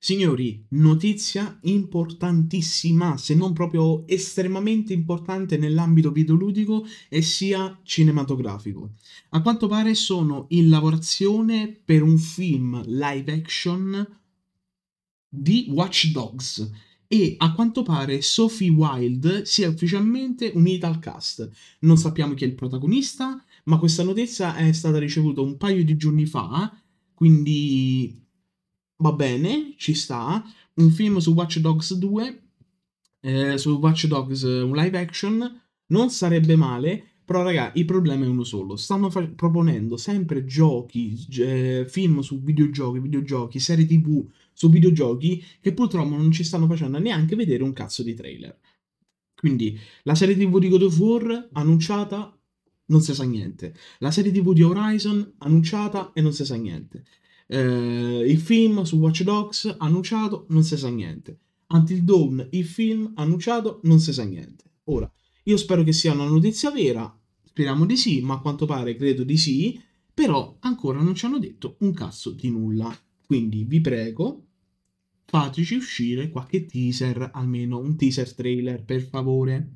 Signori, notizia importantissima, se non proprio estremamente importante nell'ambito videoludico e sia cinematografico. A quanto pare sono in lavorazione per un film live action di Watch Dogs e a quanto pare Sophie Wilde sia ufficialmente unita al cast. Non sappiamo chi è il protagonista, ma questa notizia è stata ricevuta un paio di giorni fa, quindi va bene, ci sta. Un film su Watch Dogs 2, eh, su Watch Dogs eh, un live action, non sarebbe male. Però, raga, il problema è uno solo. Stanno fa- proponendo sempre giochi, eh, film su videogiochi, videogiochi, serie tv su videogiochi, che purtroppo non ci stanno facendo neanche vedere un cazzo di trailer. Quindi, la serie tv di God of War annunciata, non si sa niente. La serie tv di Horizon annunciata e non si sa niente. Eh, il film su Watch Dogs annunciato, non si sa niente. Until Dawn, il film annunciato, non si sa niente. Ora, io spero che sia una notizia vera, speriamo di sì, ma a quanto pare credo di sì, però ancora non ci hanno detto un cazzo di nulla. Quindi vi prego, fateci uscire qualche teaser, almeno un teaser trailer, per favore.